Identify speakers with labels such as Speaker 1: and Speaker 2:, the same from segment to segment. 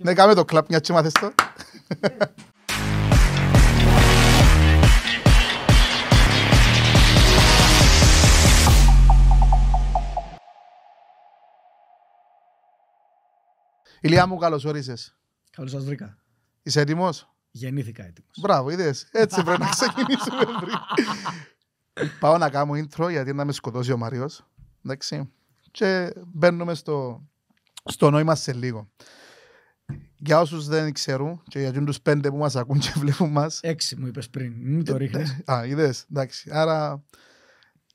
Speaker 1: Ναι, κάμε το κλαπ μια τσίμα θες το. Ηλιά μου, καλώς όρισες. Καλώς σας βρήκα. Είσαι έτοιμος. Γεννήθηκα έτοιμος. Μπράβο, είδες. Έτσι πρέπει να ξεκινήσουμε πριν. Πάω να κάνω intro γιατί να με σκοτώσει ο Μαριός. Εντάξει. Και μπαίνουμε στο, στο νόημα σε λίγο. Για όσους δεν ξέρουν και για τους πέντε που μας ακούν και βλέπουν μας. Έξι μου είπες πριν, μην το ε, ρίχνεις. Ε, α, είδες, εντάξει. Άρα,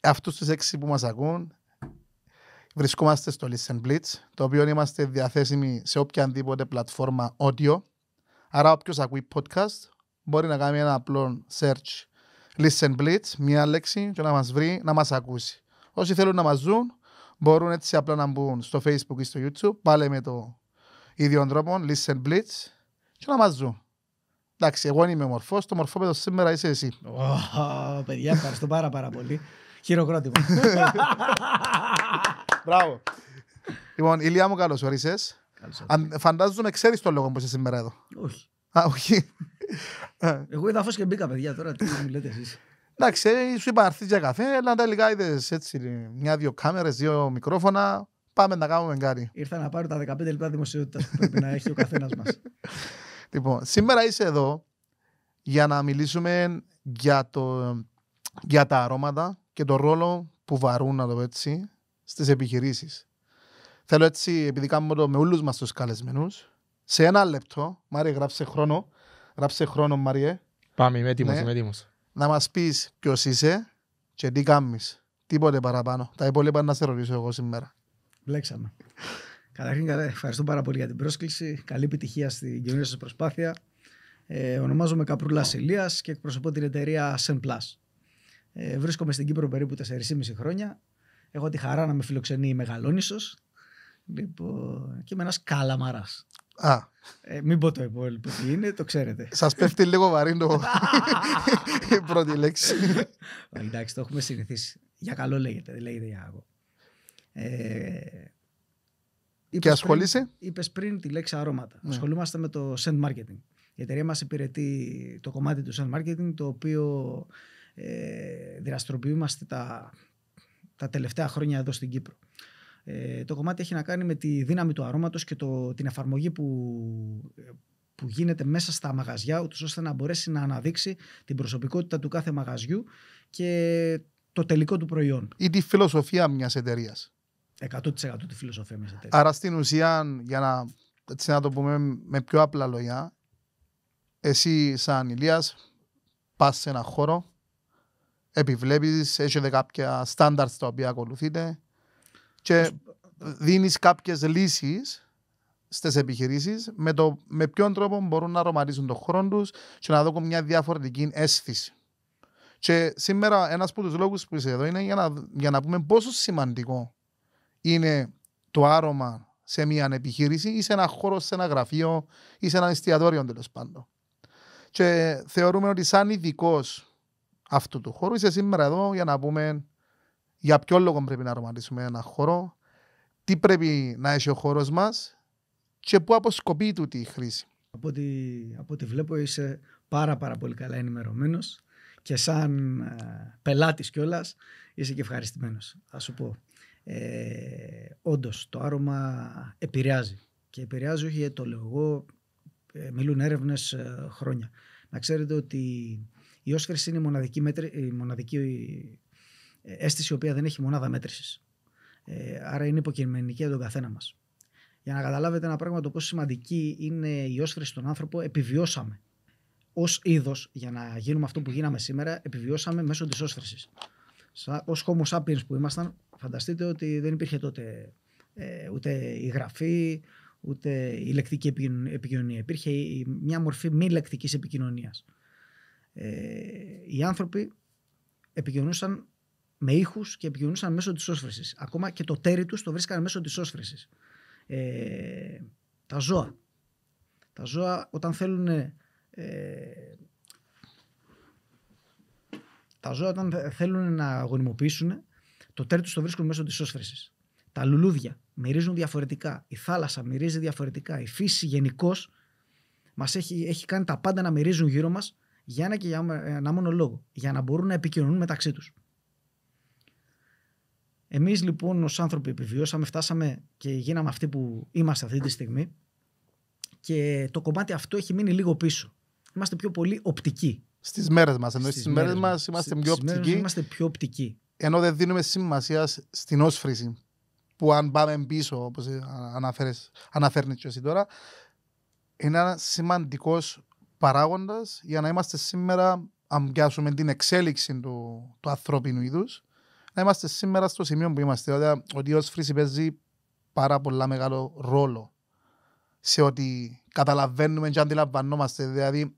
Speaker 1: αυτούς τους έξι που μας ακούν, βρισκόμαστε στο Listen Blitz, το οποίο είμαστε διαθέσιμοι σε οποιαδήποτε πλατφόρμα audio. Άρα, όποιος ακούει podcast μπορεί να κάνει ένα απλό search Listen Blitz, μία λέξη, και να μας βρει, να μας ακούσει. Όσοι θέλουν να μας ζουν, μπορούν έτσι απλά να μπουν στο Facebook ή στο YouTube, πάλι με το ίδιων τρόπων, listen blitz και να ζουν. Εντάξει, εγώ είμαι ο μορφός, το μορφόπεδο σήμερα είσαι εσύ. Oh, παιδιά, ευχαριστώ πάρα πάρα πολύ. Χειροκρότημα. Μπράβο. Λοιπόν, Ηλία μου, καλώς όρισε. Φαντάζομαι, ξέρεις τον λόγο που είσαι σήμερα εδώ. Όχι.
Speaker 2: Εγώ είδα φως και μπήκα, παιδιά, τώρα τι μου λέτε εσείς.
Speaker 1: Εντάξει, σου είπα να για καφέ, αλλά τελικά έτσι μια-δύο κάμερες, δύο μικρόφωνα. Πάμε να κάνουμε κάτι. Ήρθα να πάρω τα 15 λεπτά δημοσιότητας που πρέπει να έχει ο καθένας μας. Λοιπόν, σήμερα είσαι εδώ για να μιλήσουμε για, το, για τα αρώματα και το ρόλο που βαρούν, να το έτσι, στις επιχειρήσεις. Θέλω έτσι, επειδή κάνουμε το με όλους μας τους καλεσμένους. σε ένα λεπτό, Μάριε γράψε χρόνο, γράψε χρόνο Μάριε. Πάμε, είμαι έτοιμος, ναι, έτοιμος. Να μας πεις ποιος είσαι και τι κάνεις. Τίποτε παραπάνω. Τα υπόλοιπα να σε
Speaker 2: ρωτήσω εγώ σήμερα. Βλέξαμε. Καταρχήν, ευχαριστώ πάρα πολύ για την πρόσκληση. Καλή επιτυχία στην κοινωνία σας προσπάθεια. Ε, ονομάζομαι Καπρούλας Ηλίας και εκπροσωπώ την εταιρεία Sen Plus. Ε, βρίσκομαι στην Κύπρο περίπου 4,5 χρόνια. Έχω τη χαρά να με φιλοξενεί η Μεγαλόνισος. Λοιπόν, και είμαι ένας καλαμαράς. Α. Ε, μην πω το υπόλοιπο τι είναι, το ξέρετε. Σας πέφτει λίγο βαρύ το. η πρώτη λέξη. Εντάξει, το έχουμε συνηθίσει. Για καλό λέγεται, λέγεται για ε,
Speaker 1: και ασχολείσαι.
Speaker 2: Είπες πριν τη λέξη αρώματα. Ναι. Ασχολούμαστε με το send marketing. Η εταιρεία μας υπηρετεί το κομμάτι του send marketing, το οποίο ε, δραστηριοποιούμαστε τα, τα τελευταία χρόνια εδώ στην Κύπρο. Ε, το κομμάτι έχει να κάνει με τη δύναμη του αρώματος και το, την εφαρμογή που, που γίνεται μέσα στα μαγαζιά, ούτως ώστε να μπορέσει να αναδείξει την προσωπικότητα του κάθε μαγαζιού και το τελικό του προϊόν. Ή τη φιλοσοφία μιας εταιρείας. 100% τη φιλοσοφία μέσα τέτοια. Άρα
Speaker 1: στην ουσία, για να, έτσι να το πούμε με πιο απλά λόγια, εσύ σαν Ηλίας πας σε ένα χώρο, επιβλέπεις, έχετε κάποια στάνταρτς τα οποία ακολουθείτε και δίνεις κάποιες λύσεις στις επιχειρήσεις με, το, με ποιον τρόπο μπορούν να ρομαρίζουν τον χρόνο τους και να δώσουν μια διαφορετική αίσθηση. Και σήμερα ένας από τους λόγους που είσαι εδώ είναι για να, για να πούμε πόσο σημαντικό είναι το άρωμα σε μια ανεπιχείρηση ή σε ένα χώρο, σε ένα γραφείο ή σε ένα εστιατόριο τέλος πάντων. Και θεωρούμε ότι σαν ειδικός αυτού του χώρου είσαι σήμερα εδώ για να πούμε για ποιο λόγο πρέπει να αρωματίσουμε ένα χώρο, τι πρέπει να έχει ο χώρος μας και πού αποσκοπεί
Speaker 2: τούτη η χρήση. Από ό,τι, από βλέπω είσαι πάρα πάρα πολύ καλά ενημερωμένος και σαν ε, πελάτης κιόλας είσαι και ευχαριστημένος. Θα σου πω ε, όντως το άρωμα επηρεάζει. Και επηρεάζει όχι το λέω εγώ, ε, μιλούν έρευνες ε, χρόνια. Να ξέρετε ότι η όσφρηση είναι η μοναδική, μέτρη, η μοναδική ε, αίσθηση η οποία δεν έχει μονάδα μέτρησης. Ε, άρα είναι υποκειμενική για τον καθένα μας. Για να καταλάβετε ένα πράγμα το πόσο σημαντική είναι η όσφρηση στον άνθρωπο, επιβιώσαμε. Ως είδος, για να γίνουμε αυτό που γίναμε σήμερα, επιβιώσαμε μέσω της όσφρηση. Ως Homo sapiens που ήμασταν, Φανταστείτε ότι δεν υπήρχε τότε ε, ούτε η γραφή, ούτε η λεκτική επικοινωνία. Υπήρχε μια μορφή μη λεκτικής επικοινωνίας. Ε, οι άνθρωποι επικοινωνούσαν με ήχους και επικοινωνούσαν μέσω της όσφρησης. Ακόμα και το τέρι τους το βρίσκαν μέσω της όσφρησης. Ε, τα ζώα. Τα ζώα όταν θέλουν... Ε, τα ζώα όταν θέλουν να γονιμοποιήσουν το τέρι τους το βρίσκουν μέσω της όσφρησης. Τα λουλούδια μυρίζουν διαφορετικά. Η θάλασσα μυρίζει διαφορετικά. Η φύση γενικώς μας έχει, έχει κάνει τα πάντα να μυρίζουν γύρω μας για ένα και για ένα μόνο λόγο. Για να μπορούν να επικοινωνούν μεταξύ τους. Εμείς λοιπόν ως άνθρωποι επιβιώσαμε, φτάσαμε και γίναμε αυτοί που είμαστε αυτή τη στιγμή. Και το κομμάτι αυτό έχει μείνει λίγο πίσω. Είμαστε πιο πολύ οπτικοί. Στις μέρες μας. Ενώ στι μέρε μα είμαστε πιο οπτικοί. Είμαστε
Speaker 1: πιο οπτικοί ενώ δεν δίνουμε σημασία στην όσφρηση που αν πάμε πίσω, όπως αναφέρεις, αναφέρνεις και εσύ τώρα, είναι ένας σημαντικός παράγοντας για να είμαστε σήμερα, αν πιάσουμε την εξέλιξη του, του ανθρώπινου είδους, να είμαστε σήμερα στο σημείο που είμαστε, ότι, ότι η όσφρηση παίζει πάρα πολύ μεγάλο ρόλο σε ότι καταλαβαίνουμε και αντιλαμβανόμαστε. Δηλαδή,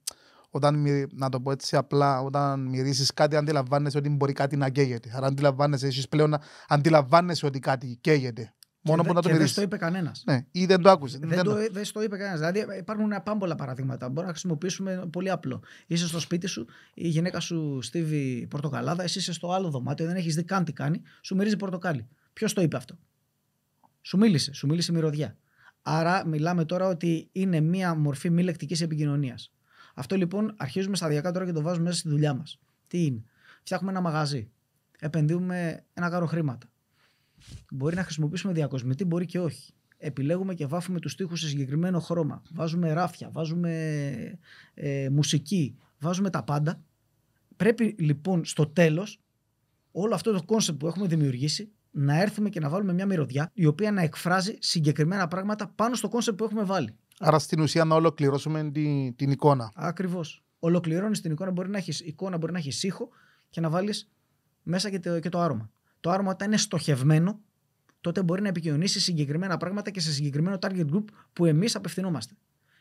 Speaker 1: όταν, να το πω έτσι απλά, όταν μυρίσει κάτι αντιλαμβάνεσαι ότι μπορεί κάτι να καίγεται. Άρα αντιλαμβάνεσαι, εσύ πλέον αντιλαμβάνεσαι ότι
Speaker 2: κάτι καίγεται. Μόνο και που να το μυρίσει. Δεν το είπε κανένας. Ναι, ή δεν το άκουσες. Δεν, δεν, το, ε, δεν το είπε κανένας. Δηλαδή ε, υπάρχουν πάμπολα παραδείγματα. Μπορούμε να χρησιμοποιήσουμε πολύ απλό. Είσαι στο σπίτι σου, η γυναίκα σου στίβει πορτοκαλάδα, εσύ είσαι στο άλλο δωμάτιο, δεν έχεις δει καν τι κάνει, σου μυρίζει πορτοκάλι. Ποιος το είπε αυτό. Σου μίλησε, σου μίλησε μυρωδιά. Άρα μιλάμε τώρα ότι είναι μία μορφή μη λεκτικής επικοινωνίας. Αυτό λοιπόν αρχίζουμε σταδιακά τώρα και το βάζουμε μέσα στη δουλειά μας. Τι είναι. Φτιάχνουμε ένα μαγαζί. Επενδύουμε ένα κάρο χρήματα. Μπορεί να χρησιμοποιήσουμε διακοσμητή, μπορεί και όχι. Επιλέγουμε και βάφουμε τους τοίχου σε συγκεκριμένο χρώμα. Βάζουμε ράφια, βάζουμε ε, μουσική, βάζουμε τα πάντα. Πρέπει λοιπόν στο τέλος όλο αυτό το κόνσεπτ που έχουμε δημιουργήσει να έρθουμε και να βάλουμε μια μυρωδιά η οποία να εκφράζει συγκεκριμένα πράγματα πάνω στο κόνσεπτ που έχουμε βάλει. Άρα στην ουσία να ολοκληρώσουμε την, εικόνα. Ακριβώς. Ολοκληρώνεις την εικόνα, μπορεί να έχεις εικόνα, μπορεί να έχεις ήχο και να βάλεις μέσα και το, το άρωμα. Το άρωμα όταν είναι στοχευμένο, τότε μπορεί να επικοινωνήσεις συγκεκριμένα πράγματα και σε συγκεκριμένο target group που εμείς απευθυνόμαστε.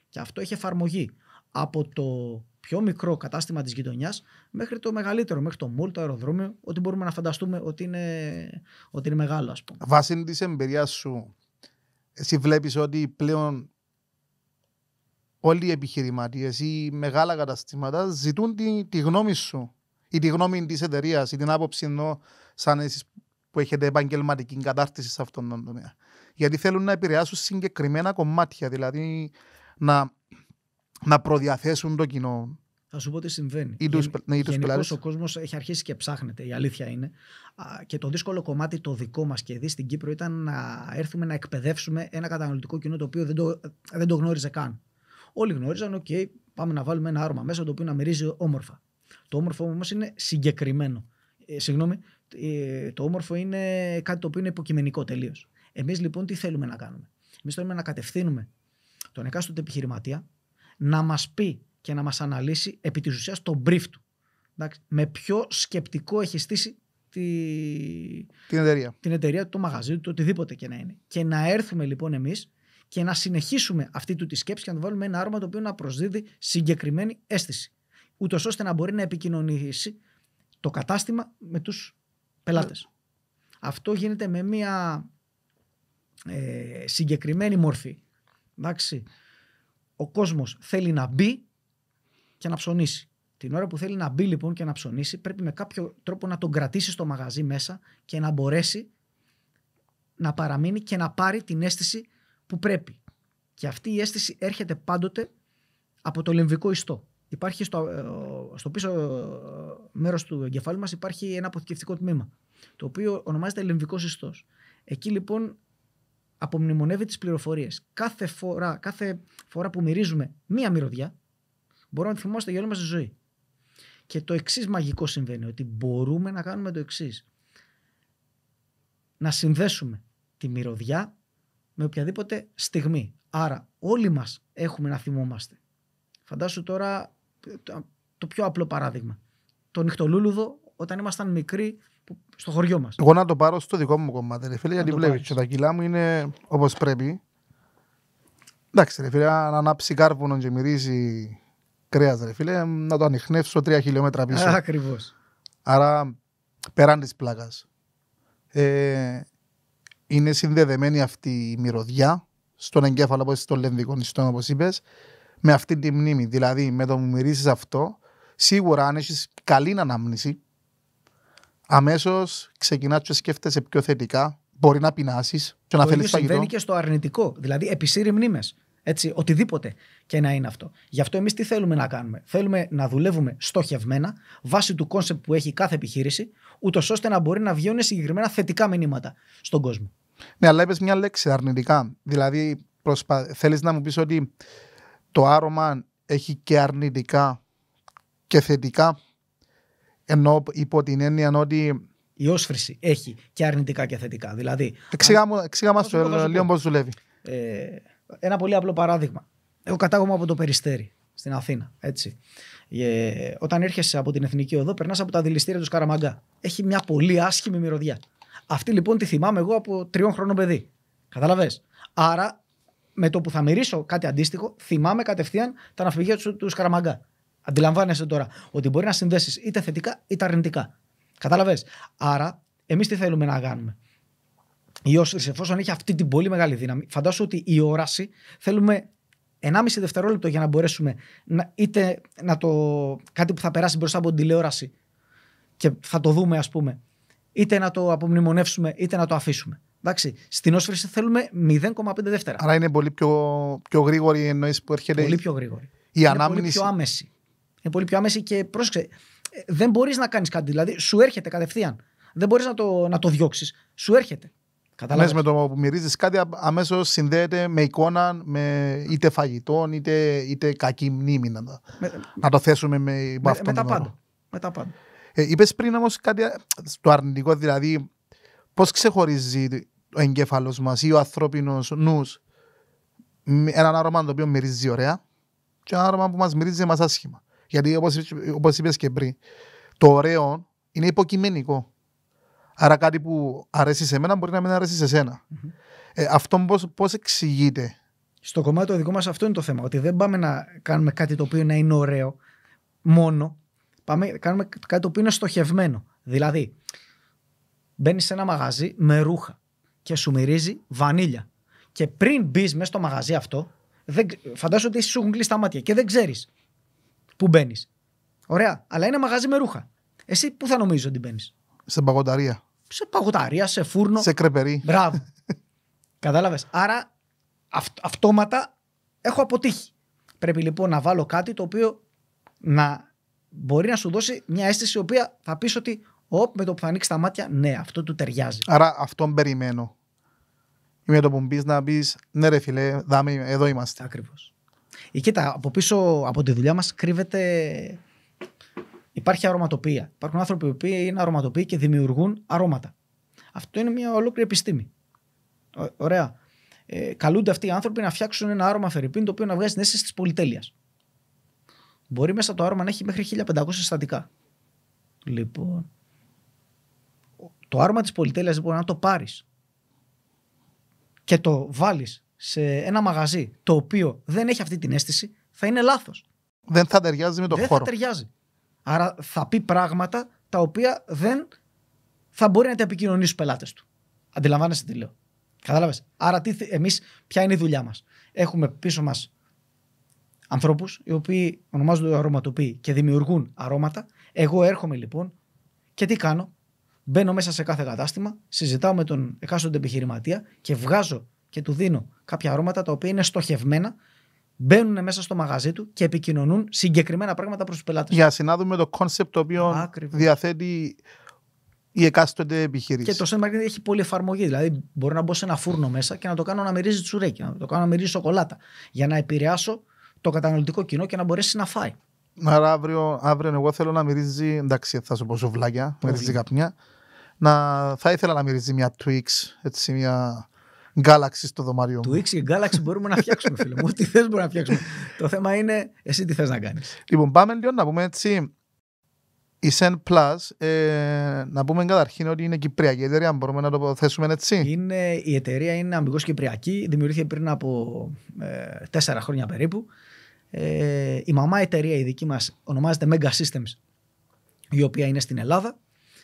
Speaker 2: Και αυτό έχει εφαρμογή από το πιο μικρό κατάστημα της γειτονιάς μέχρι το μεγαλύτερο, μέχρι το μόλ, το αεροδρόμιο, ό,τι μπορούμε να φανταστούμε ότι είναι, ότι είναι μεγάλο, ας πούμε. Βάσει της εμπειρίας σου, εσύ βλέπεις ότι πλέον
Speaker 1: όλοι οι επιχειρηματίες ή μεγάλα καταστήματα ζητούν τη, τη γνώμη σου ή τη γνώμη της εταιρείας ή την άποψη ενώ σαν εσείς που έχετε επαγγελματική κατάρτιση σε αυτόν τον τομέα. Γιατί θέλουν να επηρεάσουν συγκεκριμένα κομμάτια, δηλαδή να, να προδιαθέσουν το κοινό.
Speaker 2: Θα σου πω τι συμβαίνει. Ή τους, ναι, ο κόσμος έχει αρχίσει και ψάχνεται, η αλήθεια είναι. Και το δύσκολο κομμάτι το δικό μας και δεί στην Κύπρο ήταν να έρθουμε να εκπαιδεύσουμε ένα καταναλωτικό κοινό το οποίο δεν το, δεν το γνώριζε καν. Όλοι γνώριζαν, OK, πάμε να βάλουμε ένα άρωμα μέσα το οποίο να μυρίζει όμορφα. Το όμορφο όμως είναι συγκεκριμένο. Ε, συγγνώμη, ε, το όμορφο είναι κάτι το οποίο είναι υποκειμενικό τελείως. Εμείς λοιπόν τι θέλουμε να κάνουμε. Εμείς θέλουμε να κατευθύνουμε τον εκάστοτε επιχειρηματία να μας πει και να μας αναλύσει επί της ουσίας τον brief του. Εντάξει, με ποιο σκεπτικό έχει στήσει τη... την εταιρεία. την εταιρεία, το μαγαζί του, το οτιδήποτε και να είναι. Και να έρθουμε λοιπόν εμείς και να συνεχίσουμε αυτή του τη σκέψη και να βάλουμε ένα άρωμα το οποίο να προσδίδει συγκεκριμένη αίσθηση. Ούτως ώστε να μπορεί να επικοινωνήσει το κατάστημα με τους πελάτες. Ναι. Αυτό γίνεται με μια ε, συγκεκριμένη μορφή. Εντάξει. Ο κόσμος θέλει να μπει και να ψωνίσει. Την ώρα που θέλει να μπει λοιπόν και να ψωνίσει πρέπει με κάποιο τρόπο να τον κρατήσει στο μαγαζί μέσα και να μπορέσει να παραμείνει και να πάρει την αίσθηση που πρέπει. Και αυτή η αίσθηση έρχεται πάντοτε από το λεμβικό ιστό. Υπάρχει στο, ε, στο πίσω ε, μέρος του εγκεφάλου μας υπάρχει ένα αποθηκευτικό τμήμα, το οποίο ονομάζεται λεμβικός ιστός. Εκεί λοιπόν απομνημονεύει τις πληροφορίες. Κάθε φορά, κάθε φορά που μυρίζουμε μία μυρωδιά, μπορούμε να τη θυμόμαστε για όλη μας τη ζωή. Και το εξής μαγικό συμβαίνει, ότι μπορούμε να κάνουμε το εξής. Να συνδέσουμε τη μυρωδιά με οποιαδήποτε στιγμή. Άρα όλοι μας έχουμε να θυμόμαστε. Φαντάσου τώρα το πιο απλό παράδειγμα. Το νυχτολούλουδο όταν ήμασταν μικροί στο χωριό μας. Εγώ να το πάρω στο δικό μου κομμάτι. Ρε φίλε, γιατί βλέπεις
Speaker 1: και τα κιλά μου είναι όπως πρέπει. Εντάξει ρε φίλε, αν ανάψει κάρβουνο και μυρίζει κρέας ρε φίλε, να το ανοιχνεύσω τρία χιλιόμετρα πίσω. ακριβώς. Άρα πέραν της Ε, είναι συνδεδεμένη αυτή η μυρωδιά στον εγκέφαλο, όπως των λενδικό ιστών, όπως είπες, με αυτή τη μνήμη. Δηλαδή, με το που μυρίσει αυτό, σίγουρα αν έχεις καλή ανάμνηση, αμέσως ξεκινάς και σκέφτεσαι πιο θετικά. Μπορεί να
Speaker 2: πεινάσεις και να θέλει φαγητό. συμβαίνει και στο αρνητικό. Δηλαδή, επισύρει μνήμες. Έτσι, οτιδήποτε και να είναι αυτό. Γι' αυτό εμείς τι θέλουμε να κάνουμε. Θέλουμε να δουλεύουμε στοχευμένα βάσει του κόνσεπτ που έχει κάθε επιχείρηση, ούτως ώστε να μπορεί να βγαίνουν συγκεκριμένα θετικά μηνύματα στον κόσμο. Ναι, αλλά είπες μια λέξη αρνητικά. Δηλαδή, προσπα... θέλεις να μου πεις ότι
Speaker 1: το άρωμα έχει και αρνητικά και θετικά.
Speaker 2: Ενώ υπό την έννοια ότι. Η όσφρηση έχει και αρνητικά και θετικά. Δηλαδή. Εξήγα μα το λίγο πώς δουλεύει. Ε, ένα πολύ απλό παράδειγμα. Εγώ κατάγομαι από το Περιστέρι στην Αθήνα. Έτσι. Ε, όταν έρχεσαι από την Εθνική Οδό, περνάς από τα δηληστήρια του Καραμαγκά. Έχει μια πολύ άσχημη μυρωδιά. Αυτή λοιπόν τη θυμάμαι εγώ από τριών χρόνων παιδί. Κατάλαβες. Άρα με το που θα μυρίσω κάτι αντίστοιχο, θυμάμαι κατευθείαν τα ναυπηγεία του, του Σκαραμαγκά. Αντιλαμβάνεσαι τώρα ότι μπορεί να συνδέσεις είτε θετικά είτε αρνητικά. Κατάλαβες. Άρα, εμείς τι θέλουμε να κάνουμε. Η Όσυρη, εφόσον έχει αυτή την πολύ μεγάλη δύναμη, φαντάσου ότι η όραση θέλουμε 1,5 δευτερόλεπτο για να μπορέσουμε να, είτε να το, κάτι που θα περάσει μπροστά από την τηλεόραση και θα το δούμε, ας πούμε, είτε να το απομνημονεύσουμε είτε να το αφήσουμε. Εντάξει, στην όσφρηση θέλουμε 0,5 δεύτερα. Άρα είναι πολύ πιο, πιο γρήγορη εννοή που έρχεται. Πολύ πιο γρήγορη. Η είναι πολύ πιο άμεση. Είναι πολύ πιο άμεση και πρόσεξε. Ε, δεν μπορείς να κάνεις κάτι. Δηλαδή σου έρχεται κατευθείαν. Δεν μπορείς να το, να το διώξεις. Σου έρχεται. Καταλάβες. με
Speaker 1: το που μυρίζεις κάτι αμέσως συνδέεται με εικόνα, με είτε φαγητών, είτε, είτε κακή μνήμη. Να, το θέσουμε με, με, με, με Με τα πάντα. Ε, Είπες πριν όμως κάτι στο ε, αρνητικό, δηλαδή πώς ξεχωρίζει ο εγκέφαλος μας ή ο ανθρώπινος νους ένα άρωμα το οποίο μυρίζει ωραία και ένα άρωμα που μας μυρίζει μα άσχημα. Γιατί όπως είπες και πριν, το ωραίο είναι υποκειμενικό. Άρα κάτι που αρέσει σε μένα μπορεί να μην αρέσει σε
Speaker 2: σένα. Mm-hmm. Ε, αυτό πώ εξηγείται. Στο κομμάτι το δικό μας αυτό είναι το θέμα. Ότι δεν πάμε να κάνουμε κάτι το οποίο να είναι ωραίο μόνο. Πάμε, κάνουμε κάτι το οποίο είναι στοχευμένο. Δηλαδή, μπαίνεις σε ένα μαγαζί με ρούχα και σου μυρίζει βανίλια. Και πριν μπεις μέσα στο μαγαζί αυτό, δεν, φαντάζομαι ότι σου έχουν κλείσει τα μάτια και δεν ξέρεις που μπαίνεις. Ωραία, αλλά είναι μαγαζί με ρούχα. Εσύ πού θα νομίζεις ότι μπαίνεις. Σε παγωταρία. Σε παγωταρία, σε φούρνο. Σε κρεπερί. Μπράβο. Κατάλαβες. Άρα αυτόματα έχω αποτύχει. Πρέπει λοιπόν να βάλω κάτι το οποίο να μπορεί να σου δώσει μια αίσθηση η οποία θα πεις ότι Οπ, με το που θα ανοίξει τα μάτια, ναι, αυτό του ταιριάζει. Άρα αυτόν περιμένω. με το που μπεις να πει, ναι, ρε φιλέ, εδώ είμαστε. Ακριβώς. Ε, κοίτα, από πίσω από τη δουλειά μας κρύβεται. Υπάρχει αρωματοποιία. Υπάρχουν άνθρωποι που είναι αρωματοποιοί και δημιουργούν αρώματα. Αυτό είναι μια ολόκληρη επιστήμη. ωραία. Ε, καλούνται αυτοί οι άνθρωποι να φτιάξουν ένα άρωμα φερρυπίν το οποίο να βγάζει την αίσθηση της πολυτέλειας μπορεί μέσα το άρωμα να έχει μέχρι 1500 συστατικά. Λοιπόν, το άρωμα της πολυτέλειας μπορεί λοιπόν, να το πάρεις και το βάλεις σε ένα μαγαζί το οποίο δεν έχει αυτή την αίσθηση, θα είναι λάθος. Δεν θα ταιριάζει με το χώρο. Δεν θα ταιριάζει. Άρα θα πει πράγματα τα οποία δεν θα μπορεί να τα επικοινωνήσει στους πελάτες του. Αντιλαμβάνεσαι τι λέω. Κατάλαβες. Άρα, εμείς, ποια είναι η δουλειά μας. Έχουμε πίσω μας ανθρώπους οι οποίοι ονομάζονται αρωματοποιοί και δημιουργούν αρώματα. Εγώ έρχομαι λοιπόν και τι κάνω. Μπαίνω μέσα σε κάθε κατάστημα, συζητάω με τον εκάστοτε επιχειρηματία και βγάζω και του δίνω κάποια αρώματα τα οποία είναι στοχευμένα, μπαίνουν μέσα στο μαγαζί του και επικοινωνούν συγκεκριμένα πράγματα προς τους πελάτες. Για συνάδουμε με το κόνσεπτ το οποίο διαθέτει η εκάστοτε επιχείρηση. Και το σέντ marketing έχει πολλή εφαρμογή. Δηλαδή, μπορώ να μπω σε ένα φούρνο μέσα και να το κάνω να μυρίζει τσουρέκι, να το κάνω να μυρίζει σοκολάτα. Για να επηρεάσω το καταναλωτικό κοινό και να μπορέσει να φάει. Άρα αύριο, εγώ θέλω να μυρίζει, εντάξει
Speaker 1: θα σου πω με μυρίζει καπνιά, να, θα ήθελα να μυρίζει μια Twix, έτσι μια γκάλαξη στο Δωμάτιο. μου. Twix και Galaxy μπορούμε να φτιάξουμε φίλε μου, ό,τι θες μπορούμε να φτιάξουμε. το θέμα είναι εσύ τι θες να κάνεις. Λοιπόν πάμε λίγο να πούμε έτσι, η Sen
Speaker 2: Plus, ε, να πούμε καταρχήν ότι είναι κυπριακή εταιρεία, μπορούμε να το θέσουμε έτσι. Είναι, η εταιρεία είναι αμυγός κυπριακή, δημιουργήθηκε πριν από ε, χρόνια περίπου. Ε, η μαμά εταιρεία η δική μας ονομάζεται Mega Systems, η οποία είναι στην Ελλάδα.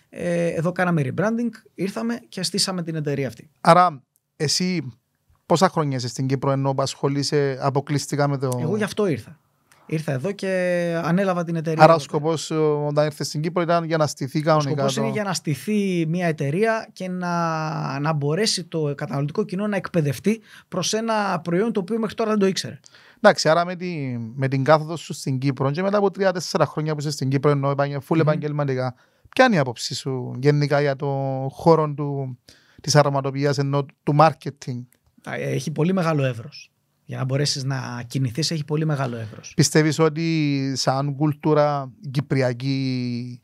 Speaker 2: Ε, εδώ κάναμε rebranding, ήρθαμε και στήσαμε την εταιρεία αυτή. Άρα εσύ πόσα χρόνια είσαι στην Κύπρο ενώ ασχολείσαι αποκλειστικά με το... Εγώ γι'
Speaker 1: αυτό ήρθα. Ήρθα εδώ και ανέλαβα την εταιρεία. Άρα, ο σκοπός ε, όταν ήρθες στην Κύπρο ήταν
Speaker 2: για να στηθεί κανονικά. Ο σκοπό είναι για να στηθεί μια εταιρεία και να, να μπορέσει το καταναλωτικό κοινό να εκπαιδευτεί προς ένα προϊόν το οποίο μέχρι τώρα δεν το ήξερε. Εντάξει, άρα
Speaker 1: με, την κάθοδος σου στην Κύπρο και μετά από τρία-τέσσερα χρόνια που είσαι στην Κύπρο, ενώ φουλ επαγγελματικά, ποια είναι η άποψή σου γενικά για το χώρο της αρωματοποιίας ενώ
Speaker 2: του marketing. Έχει πολύ μεγάλο εύρος για να μπορέσεις να κινηθείς, έχει πολύ μεγάλο εύρο.
Speaker 1: Πιστεύεις ότι σαν κουλτούρα κυπριακή,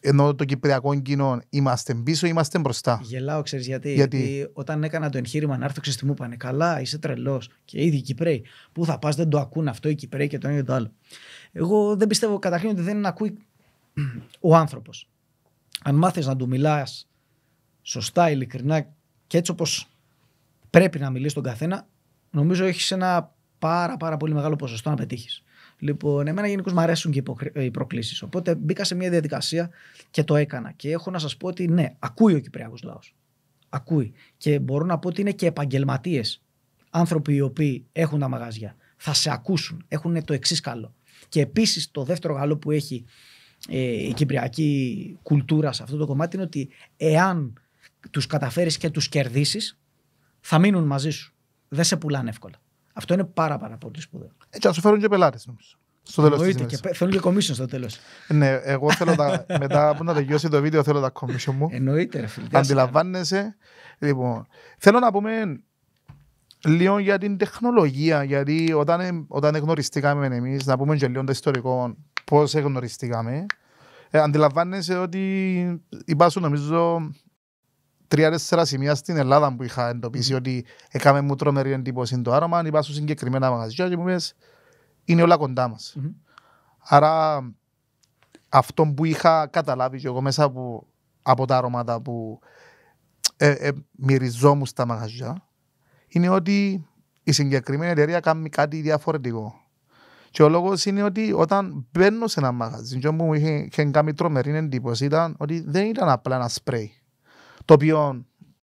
Speaker 2: ενώ το κυπριακό κοινό, είμαστε πίσω ή είμαστε μπροστά. Γελάω, ξέρεις γιατί. γιατί. Γιατί όταν έκανα το εγχείρημα να έρθω τι μου είπανε. καλά, είσαι τρελός. Και ήδη οι Κυπρέοι. Πού θα πας, δεν το ακούν αυτό οι Κυπρέοι και το ένα και το άλλο. Εγώ δεν πιστεύω καταρχήν ότι δεν ακούει ο άνθρωπος. Αν μάθεις να του μιλάς σωστά, ειλικρινά και έτσι όπως πρέπει να μιλήσει τον καθένα, νομίζω έχεις ένα πάρα, πάρα πολύ μεγάλο ποσοστό να πετύχεις. Λοιπόν, εμένα γενικώς μου αρέσουν και οι προκλήσεις. Οπότε μπήκα σε μια διαδικασία και το έκανα. Και έχω να σας πω ότι ναι, ακούει ο Κυπριακός λαός. Ακούει. Και μπορώ να πω ότι είναι και επαγγελματίες. Άνθρωποι οι οποίοι έχουν τα μαγαζιά. Θα σε ακούσουν. Έχουν το εξής καλό. Και επίσης το δεύτερο καλό που έχει ε, η κυπριακή κουλτούρα σε αυτό το κομμάτι είναι ότι εάν τους καταφέρεις και τους κερδίσεις, θα μείνουν μαζί σου δεν σε πουλάνε εύκολα. Αυτό είναι πάρα, πάρα πολύ σπουδαίο. Έτσι ε, και θα σου φέρουν και πελάτες νομίζω.
Speaker 1: Στο τέλος της ημέρα.
Speaker 2: Θέλουν και commission στο τέλος. Ε, ναι, εγώ θέλω τα,
Speaker 1: μετά από να τελειώσει το βίντεο, θέλω τα commission μου. Εννοείται, ρε φίλε. Αντιλαμβάνεσαι. Λοιπόν, θέλω να πούμε λίγο για την τεχνολογία. Γιατί όταν, ε, όταν γνωριστήκαμε εμείς, να πούμε και λίγο το ιστορικό πώς γνωριστήκαμε. Ε, αντιλαμβάνεσαι ότι υπάρχουν νομίζω τρία-τέσσερα σημεία στην Ελλάδα που είχα εντοπίσει ότι έκαμε μου τρομερή εντύπωση το άρωμα, είπα σου συγκεκριμένα μαγαζιά και μου είπες είναι όλα κοντά μας. Mm-hmm. Άρα αυτό που είχα καταλάβει και εγώ μέσα από, από τα αρώματα που ε, ε, μυριζόμουν στα μαγαζιά είναι ότι η συγκεκριμένη εταιρεία κάνει κάτι διαφορετικό. Και ο λόγος είναι ότι όταν μπαίνω σε ένα μαγαζί, και μου είχε, είχε κάνει τρομερή εντύπωση ήταν ότι δεν ήταν απλά ένα σπρέι το οποίο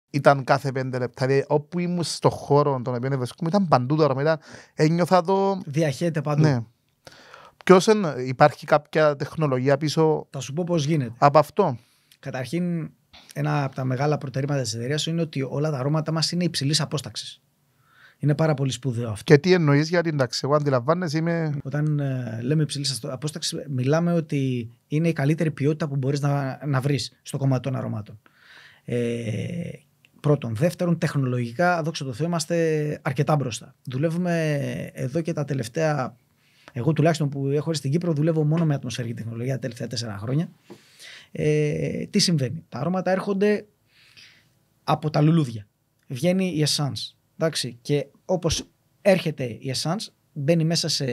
Speaker 1: ήταν κάθε πέντε λεπτά. Δηλαδή, όπου ήμουν στον χώρο τον οποίο βρισκόμουν, ήταν παντού τώρα. Ήταν, Ένιωθα το.
Speaker 2: Διαχέεται παντού. Ναι. Ποιος υπάρχει κάποια τεχνολογία πίσω. Θα σου πω πώς γίνεται. Από αυτό. Καταρχήν, ένα από τα μεγάλα προτερήματα της εταιρείας είναι ότι όλα τα αρώματα μας είναι υψηλής απόσταξης. Είναι πάρα πολύ σπουδαίο αυτό. Και τι εννοείς για την τάξη, εγώ αντιλαμβάνεσαι είμαι. Όταν ε, λέμε υψηλής απόσταξης, μιλάμε ότι είναι η καλύτερη ποιότητα που μπορείς να, να βρεις στο κομμάτι των αρωμάτων. Ε, πρώτον. Δεύτερον, τεχνολογικά, δόξα τω Θεώ, είμαστε αρκετά μπροστά. Δουλεύουμε εδώ και τα τελευταία. Εγώ τουλάχιστον που έχω έρθει στην Κύπρο, δουλεύω μόνο με ατμοσφαιρική τεχνολογία τα τελευταία τέσσερα χρόνια. Ε, τι συμβαίνει. Τα αρώματα έρχονται από τα λουλούδια. Βγαίνει η Essence. Εντάξει, και όπως έρχεται η Essence, μπαίνει μέσα σε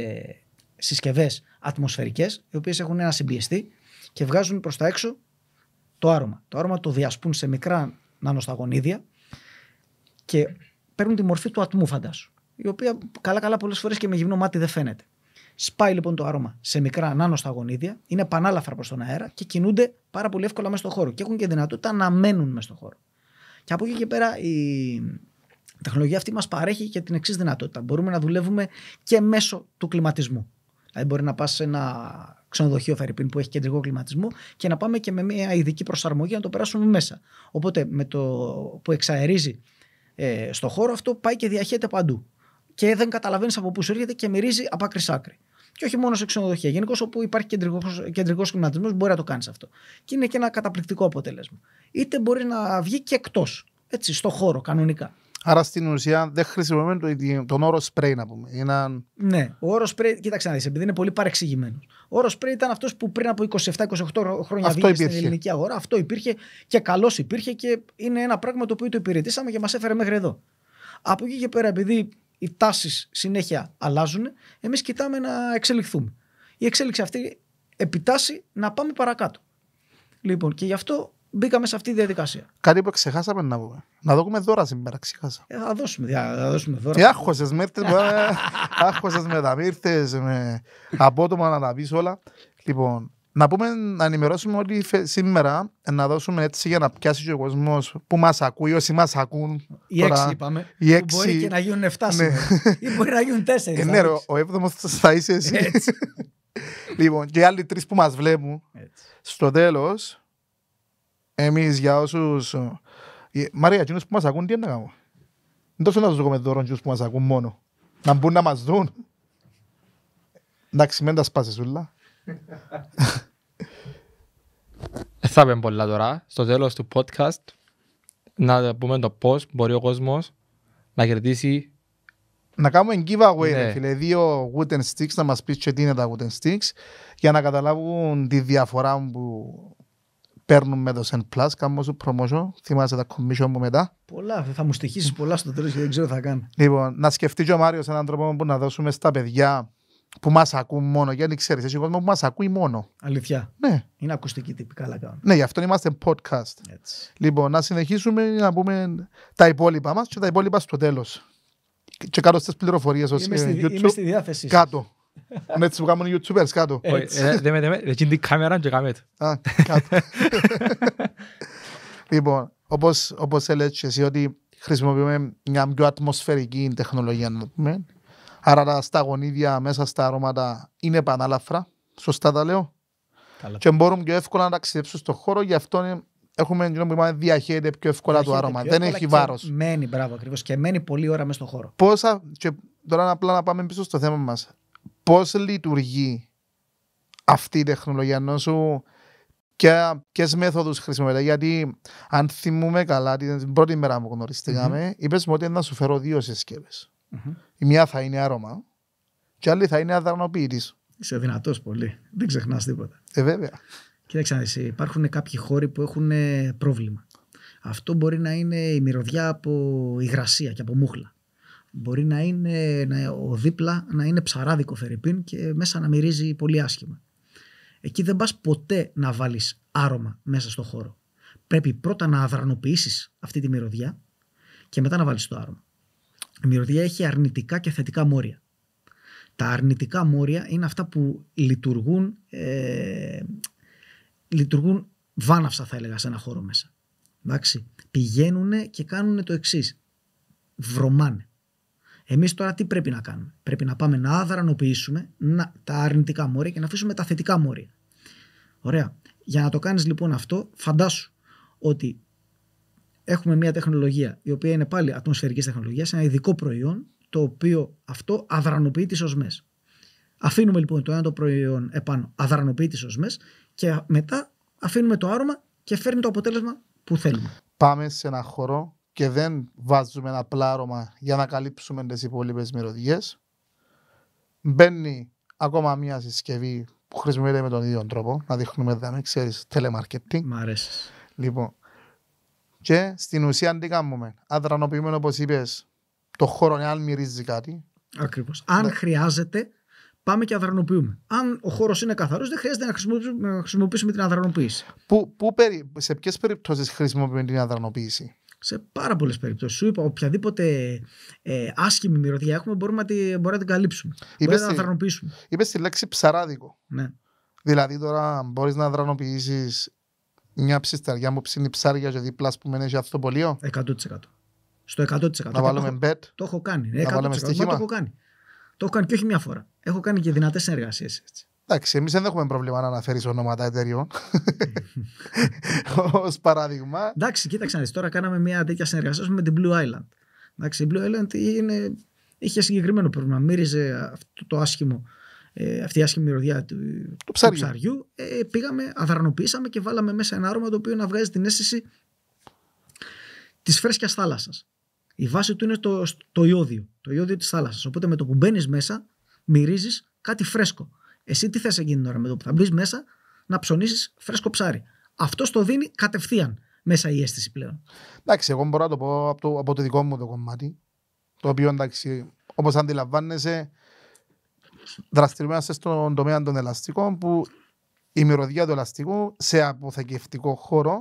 Speaker 2: συσκευές ατμοσφαιρικές, οι οποίες έχουν ένα συμπιεστή και βγάζουν προς τα έξω το άρωμα. Το άρωμα το διασπούν σε μικρά νανοσταγονίδια και παίρνουν τη μορφή του ατμού, φαντάσου. Η οποία καλά-καλά πολλές φορές και με γυμνό μάτι δεν φαίνεται. Σπάει λοιπόν το άρωμα σε μικρά νανοσταγονίδια, είναι πανάλαφρα προς τον αέρα και κινούνται πάρα πολύ εύκολα μέσα στον χώρο και έχουν και δυνατότητα να μένουν μέσα στον χώρο. Και από εκεί και πέρα η τεχνολογία αυτή μας παρέχει και την εξής δυνατότητα. Μπορούμε να δουλεύουμε και μέσω του κλιματισμού. Δηλαδή, μπορεί να πας σε ένα ξενοδοχείο Φερρυπίν που έχει κεντρικό κλιματισμό και να πάμε και με μια ειδική προσαρμογή να το περάσουμε μέσα. Οπότε, με το που εξαερίζει ε, στο χώρο αυτό, πάει και διαχέεται παντού. Και δεν καταλαβαίνεις από πού σου έρχεται και μυρίζει από άκρη άκρη. Και όχι μόνο σε ξενοδοχεία. Γενικώς όπου υπάρχει κεντρικός κλιματισμός μπορεί να το κάνεις αυτό. Και είναι και ένα καταπληκτικό αποτέλεσμα. Είτε μπορεί να βγει και εκτός. Έτσι, στο χώρο κανονικά. Άρα στην ουσία δεν χρησιμοποιούμε τον όρο σπρέι να πούμε. Ένα... Ναι, ο όρος σπρέι, κοίταξε να δεις, επειδή είναι πολύ παρεξηγημένος. Ο όρος σπρέι ήταν αυτός που πριν από 27-28 χρόνια βγήκε στην ελληνική αγορά. Αυτό υπήρχε και καλώς υπήρχε και είναι ένα πράγμα το οποίο το υπηρετήσαμε και μας έφερε μέχρι εδώ. Από εκεί και πέρα, επειδή οι τάσεις συνέχεια αλλάζουν, εμείς κοιτάμε να εξελιχθούμε. Η εξέλιξη αυτή επιτάσσει να πάμε παρακάτω. Λοιπόν, και γι' αυτό μπήκαμε σε αυτή τη διαδικασία. Κάτι που ξεχάσαμε να πούμε. Να δούμε
Speaker 1: δώρα σήμερα, ξεχάσα.
Speaker 2: Ε, θα, δώσουμε,
Speaker 1: θα δώσουμε δώρα. Τι άχωσες με με τα με απότομα να τα πεις όλα. Λοιπόν, να πούμε, να ενημερώσουμε ότι σήμερα να δώσουμε έτσι για να πιάσει ο κόσμος που μας ακούει, όσοι μας ακούν. Οι τώρα, έξι είπαμε. Οι έξι. Που μπορεί και να γίνουν εφτά ναι. σήμερα. ή μπορεί να γίνουν τέσσερις. Ε, ναι, ο έβδομος θα είσαι εσύ. λοιπόν, και οι άλλοι τρεις που μας βλέπουν. Έτσι. Στο τέλος, εμείς για όσους... Ε, ε, Μαρία, εκείνους που μας ακούν, τι είναι να κάνουμε. Δεν τόσο να τους δούμε δώρο κοινούς που μας ακούν μόνο. Να μπουν να μας δουν. Εντάξει, μεν τα σπάσεις ούλα. Ε, θα πέμε πολλά τώρα. Στο τέλος του podcast να πούμε το πώς μπορεί ο κόσμος να κερδίσει να κάνουμε giveaway, ναι. φίλε, δύο wooden sticks, να μας πεις και τι είναι τα wooden sticks, για να καταλάβουν τη διαφορά που Παίρνουμε το Σεν Plus, κάνουμε σου promotion, θυμάσαι τα commission μου μετά. Πολλά, θα μου στοιχίσεις πολλά στο τέλος και δεν ξέρω τι θα κάνω. Λοιπόν, να σκεφτεί και ο Μάριος έναν τρόπο που να δώσουμε στα παιδιά που μας ακούν μόνο, γιατί ξέρεις, ο κόσμο που μας ακούει μόνο. Αλήθεια. Ναι. Είναι ακουστική
Speaker 2: τυπικά, αλλά κάνω.
Speaker 1: Ναι, γι' αυτό είμαστε podcast. Έτσι. Λοιπόν, να συνεχίσουμε να πούμε τα υπόλοιπα μας και τα υπόλοιπα στο τέλος. Και κάτω στις πληροφορίες στο YouTube. Είμαι στη διάθεση. Κάτω. Με έτσι που κάνουν οι YouTubers κάτω. Δεν με δεμε, την κάμερα και κάμε το. Α, κάτω. Λοιπόν, όπως, όπως έλεγες εσύ ότι χρησιμοποιούμε μια πιο ατμοσφαιρική τεχνολογία να πούμε. Άρα τα σταγονίδια μέσα στα αρώματα είναι πανάλαφρα. Σωστά τα λέω. Και μπορούμε πιο εύκολα να ταξιδέψουν στον χώρο, γι' αυτό έχουμε την που διαχέεται πιο εύκολα το άρωμα. Δεν έχει βάρο.
Speaker 2: Μένει, μπράβο, ακριβώ. Και μένει πολλή ώρα μέσα στον χώρο.
Speaker 1: Πόσα. Και
Speaker 2: τώρα απλά να πάμε πίσω στο θέμα
Speaker 1: μα. Πώς λειτουργεί αυτή η τεχνολογία, ενώ σου ποιες μέθοδους χρησιμοποιεί. Γιατί αν θυμούμε καλά, την πρώτη μέρα που γνωριστήκαμε, mm-hmm. είπες μου ότι θα σου φέρω δύο συσκευέ. Mm-hmm. Η μία θα είναι άρωμα και η
Speaker 2: άλλη θα είναι αδρανοποιητής. Είσαι δυνατός πολύ. Δεν ξεχνάς τίποτα. Ε, βέβαια. Κοίταξε υπάρχουν κάποιοι χώροι που έχουν ε, πρόβλημα. Αυτό μπορεί να είναι η μυρωδιά από υγρασία και από μούχλα. Μπορεί να είναι να, ο δίπλα να είναι ψαράδικο φερρυπίν και μέσα να μυρίζει πολύ άσχημα. Εκεί δεν πας ποτέ να βάλεις άρωμα μέσα στο χώρο. Πρέπει πρώτα να αδρανοποιήσεις αυτή τη μυρωδιά και μετά να βάλεις το άρωμα. Η μυρωδιά έχει αρνητικά και θετικά μόρια. Τα αρνητικά μόρια είναι αυτά που λειτουργούν, ε, βάναυσα θα έλεγα σε ένα χώρο μέσα. Πηγαίνουν και κάνουν το εξής. Βρωμάνε. Εμείς τώρα τι πρέπει να κάνουμε. Πρέπει να πάμε να αδρανοποιήσουμε τα αρνητικά μόρια και να αφήσουμε τα θετικά μόρια. Ωραία. Για να το κάνεις λοιπόν αυτό, φαντάσου ότι έχουμε μια τεχνολογία η οποία είναι πάλι ατμοσφαιρικής τεχνολογίας, ένα ειδικό προϊόν το οποίο αυτό αδρανοποιεί τις οσμές. Αφήνουμε λοιπόν το ένα το προϊόν επάνω, αδρανοποιεί τις οσμές και μετά αφήνουμε το άρωμα και φέρνει το αποτέλεσμα που θέλουμε. Πάμε σε ένα χώρο και δεν
Speaker 1: βάζουμε ένα πλάρωμα για να καλύψουμε τις υπόλοιπες μυρωδιές. Μπαίνει ακόμα μια συσκευή που χρησιμοποιείται με τον ίδιο τρόπο, να δείχνουμε δεν ξέρεις telemarketing. Μ' αρέσεις. Λοιπόν, και στην ουσία τι κάνουμε,
Speaker 2: αδρανοποιούμε όπως είπες το χώρο αν μυρίζει κάτι. Ακριβώς. Αν ναι. χρειάζεται πάμε και αδρανοποιούμε. Αν ο χώρος είναι καθαρός, δεν χρειάζεται να χρησιμοποιήσουμε, την αδρανοποίηση. Που, σε ποιες περιπτώσεις χρησιμοποιούμε την αδρανοποίηση, σε πάρα πολλές περιπτώσεις. Σου είπα, οποιαδήποτε ε, άσχημη μυρωδιά έχουμε μπορούμε να, μπορούμε να την καλύψουμε. Είπες μπορούμε να την
Speaker 1: Είπες τη λέξη ψαράδικο.
Speaker 2: Ναι. Δηλαδή τώρα μπορείς να αδρανοποιήσει
Speaker 1: μια ψυσταριά που ψήνει ψάρια για δίπλα που μένει για πολίο. 100%.
Speaker 2: Στο 100%. Να βάλουμε το, Το έχω κάνει. 100%. Ναι, να βάλουμε στοιχήμα. Το έχω κάνει. Το έχω κάνει και όχι μια φορά. Έχω κάνει και δυνατές συνεργασίες. Εντάξει, εμείς δεν έχουμε πρόβλημα να αναφέρεις ονόματα εταιριών. Ως παράδειγμα. Εντάξει, κοίταξε να Τώρα κάναμε μια τέτοια συνεργασία με την Blue Island. Εντάξει, η Blue Island είναι... είχε συγκεκριμένο πρόβλημα. Μύριζε αυτό το άσχημο, ε, αυτή η άσχημη μυρωδιά του, ψαριού. Του ψαριού. Ε, πήγαμε, αδρανοποιήσαμε και βάλαμε μέσα ένα άρωμα το οποίο να βγάζει την αίσθηση της φρέσκιας θάλασσας. Η βάση του είναι το, το ιόδιο, το ιόδιο της θάλασσας. Οπότε με το που μπαίνεις μέσα, μυρίζεις κάτι φρέσκο. Εσύ τι θες εκείνη την ώρα με το που θα μπεις μέσα να ψωνίσεις φρέσκο ψάρι. Αυτό το δίνει κατευθείαν μέσα η αίσθηση πλέον.
Speaker 1: Εντάξει, εγώ μπορώ να το πω από το, από το δικό μου το κομμάτι. Το οποίο εντάξει, όπως αντιλαμβάνεσαι, δραστηριόμαστε στον τομέα των ελαστικών που η μυρωδιά του ελαστικού σε αποθηκευτικό χώρο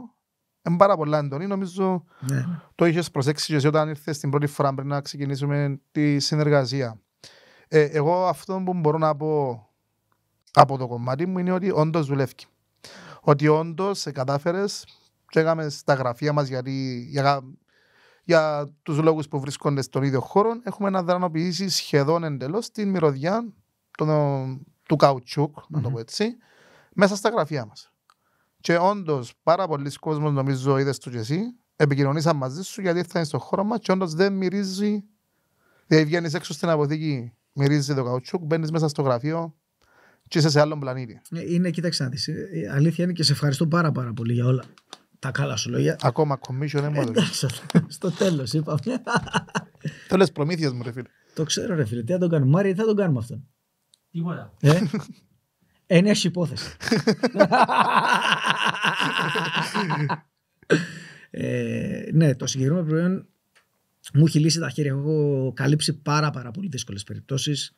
Speaker 1: είναι πάρα πολλά εντονή. Νομίζω ναι. το είχες προσέξει και όταν ήρθες την πρώτη φορά πριν να ξεκινήσουμε τη συνεργασία. Ε, εγώ αυτό που μπορώ να πω από το κομμάτι μου είναι ότι όντως δουλεύει. Ότι όντως κατάφερες και έκαμε στα γραφεία μας γιατί για, για τους λόγους που βρίσκονται στον ίδιο χώρο έχουμε να δρανοποιήσεις σχεδόν εντελώς την μυρωδιά του καουτσούκ, mm-hmm. να το πω έτσι, μέσα στα γραφεία μας. Και όντως πάρα πολλοί κόσμοι, νομίζω, είδες του και εσύ, επικοινωνήσαν μαζί σου γιατί ήρθαν στο χώρο μας και όντως δεν μυρίζει. Δηλαδή βγαίνεις έξω στην αποθήκη, μυρίζει το καουτσούκ, μπαίνεις μέσα στο γραφείο, και είσαι σε άλλον πλανήτη.
Speaker 2: Ε, είναι, κοίταξε να δεις. Ε, ε, αλήθεια είναι και σε ευχαριστώ πάρα πάρα πολύ για όλα τα καλά σου λόγια. Ακόμα commission δεν Εντάξει, στο τέλος είπαμε. Το λε μου, ρε φίλε. Το ξέρω, ρε φίλε. Τι θα τον κάνουμε. τι θα τον κάνουμε αυτόν. Τίποτα. Ε? Ναι, έχει υπόθεση. ε, ναι, το συγκεκριμένο προϊόν μου έχει λύσει τα χέρια. Έχω καλύψει πάρα, πάρα πολύ δύσκολες περιπτώσεις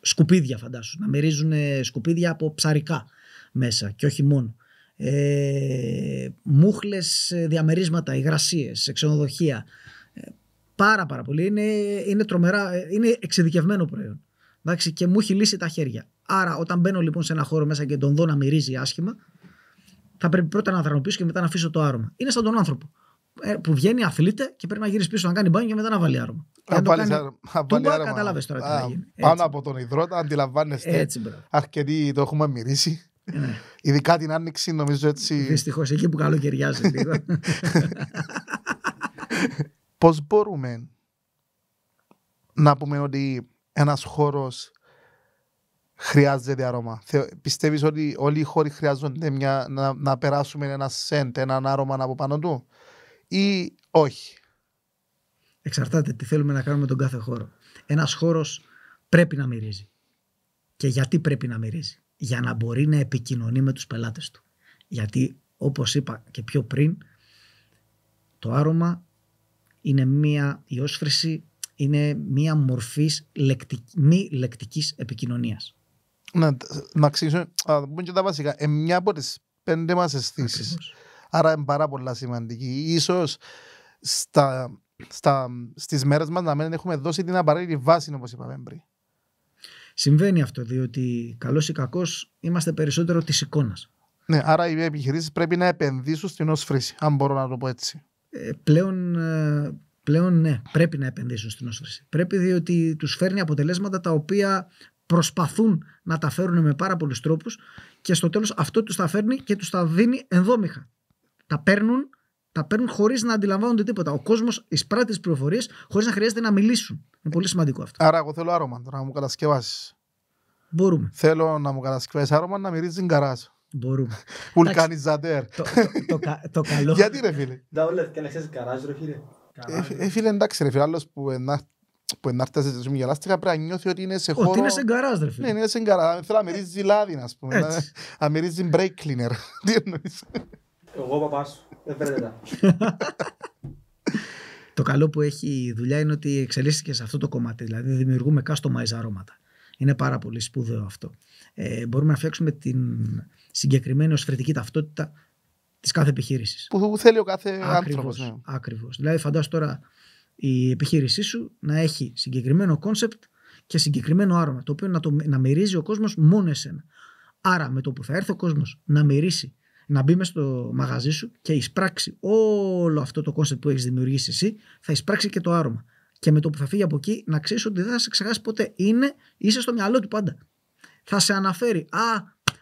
Speaker 2: σκουπίδια φαντάσου, να μυρίζουν ε, σκουπίδια από ψαρικά μέσα και όχι μόνο. Ε, μούχλες ε, διαμερίσματα, υγρασίες, ξενοδοχεία. Ε, πάρα πάρα πολύ. Είναι, είναι τρομερά, είναι εξειδικευμένο προϊόν. Εντάξει, και μου έχει λύσει τα χέρια. Άρα όταν μπαίνω λοιπόν σε ένα χώρο μέσα και τον δω να μυρίζει άσχημα, θα πρέπει πρώτα να δρανοποιήσω και μετά να αφήσω το άρωμα. Είναι σαν τον άνθρωπο. Ε, που βγαίνει, αθλείται και πρέπει να γυρίσει πίσω να κάνει μπάνιο και μετά να βάλει άρωμα. Αν βάλει άρωμα. τώρα τι θα γίνει. Πάνω από
Speaker 1: τον υδρότα, αντιλαμβάνεστε. Έτσι,
Speaker 2: αρκετοί το έχουμε μυρίσει. Ναι. Ειδικά
Speaker 1: την άνοιξη, νομίζω έτσι. Δυστυχώς εκεί που καλοκαιριάζει λίγο. Πώς μπορούμε να πούμε ότι ένας χώρος χρειάζεται αρώμα. Πιστεύεις ότι όλοι οι χώροι χρειάζονται μια, να, να περάσουμε ένα σέντ, έναν άρωμα από πάνω του
Speaker 2: ή όχι. Εξαρτάται τι θέλουμε να κάνουμε τον κάθε χώρο. Ένας χώρος πρέπει να μυρίζει. Και γιατί πρέπει να μυρίζει. Για να μπορεί να επικοινωνεί με τους πελάτες του. Γιατί όπως είπα και πιο πριν το άρωμα είναι μία η όσφρηση είναι μία μορφής λεκτικ, μη λεκτικής επικοινωνίας. Να, να να και τα βασικά. Ε, μια από
Speaker 1: τις πέντε μας αισθήσεις Άρα είναι πάρα πολλά σημαντική. Ίσως στα, στα, στις μέρες μας να μην έχουμε δώσει την απαραίτητη βάση όπως είπαμε πριν.
Speaker 2: Συμβαίνει αυτό διότι καλός ή κακός είμαστε περισσότερο της εικόνας. Ναι, άρα οι επιχειρήσεις πρέπει να επενδύσουν στην όσφρηση, αν μπορώ να το πω έτσι. Ε, πλέον, ε, πλέον ναι, πρέπει να επενδύσουν στην όσφρηση. Πρέπει διότι τους φέρνει αποτελέσματα τα οποία προσπαθούν να τα φέρουν με πάρα πολλούς τρόπους και στο τέλος αυτό τους τα φέρνει και τους τα δίνει ενδόμηχα τα παίρνουν, τα παίρνουν χωρίς να αντιλαμβάνονται τίποτα. Ο κόσμος εισπράττει τις πληροφορίες χωρίς να χρειάζεται να μιλήσουν. Είναι πολύ σημαντικό αυτό.
Speaker 1: Άρα, εγώ θέλω άρωμα να μου κατασκευάσεις. Μπορούμε. Θέλω να μου κατασκευάσεις άρωμα να μυρίζεις καράζ. Μπορούμε. Βουλκανιζατέρ. Το καλό. Γιατί ρε φίλε.
Speaker 2: και να ξέρεις καράζ, ρε φίλε. Ε,
Speaker 1: ε, φίλε, εντάξει, ρε φίλε, άλλος που ενά που ενάρτητα σε ζωή πρέπει να νιώθει ότι είναι σε χώρο... Ότι είναι σε γκαράζ Ναι, είναι σε γκαράζ. Θέλω να μυρίζει λάδι, ας πούμε. Να μυρίζει break cleaner. Τι εννοείς. Εγώ παπά. Δεν φέρετε
Speaker 2: Το καλό που έχει η δουλειά είναι ότι εξελίσσεται σε αυτό το κομμάτι. Δηλαδή, δημιουργούμε customize αρώματα. Είναι πάρα πολύ σπουδαίο αυτό. Ε, μπορούμε να φτιάξουμε την συγκεκριμένη φρετική ταυτότητα της κάθε επιχείρησης.
Speaker 1: Που θέλει ο κάθε άνθρωπος. Ναι.
Speaker 2: Ακριβώς. Δηλαδή, φαντάσου τώρα η επιχείρησή σου να έχει συγκεκριμένο κόνσεπτ και συγκεκριμένο άρωμα, το οποίο να, το, να μυρίζει ο κόσμος μόνο εσένα. Άρα, με το που θα έρθει ο κόσμος να μυρίσει να μπει μέσα στο μαγαζί σου και εισπράξει όλο αυτό το κόνσεπτ που έχεις δημιουργήσει εσύ, θα εισπράξει και το άρωμα. Και με το που θα φύγει από εκεί, να ξέρεις ότι δεν θα σε ξεχάσει ποτέ. Είναι, είσαι στο μυαλό του πάντα. Θα σε αναφέρει. Α,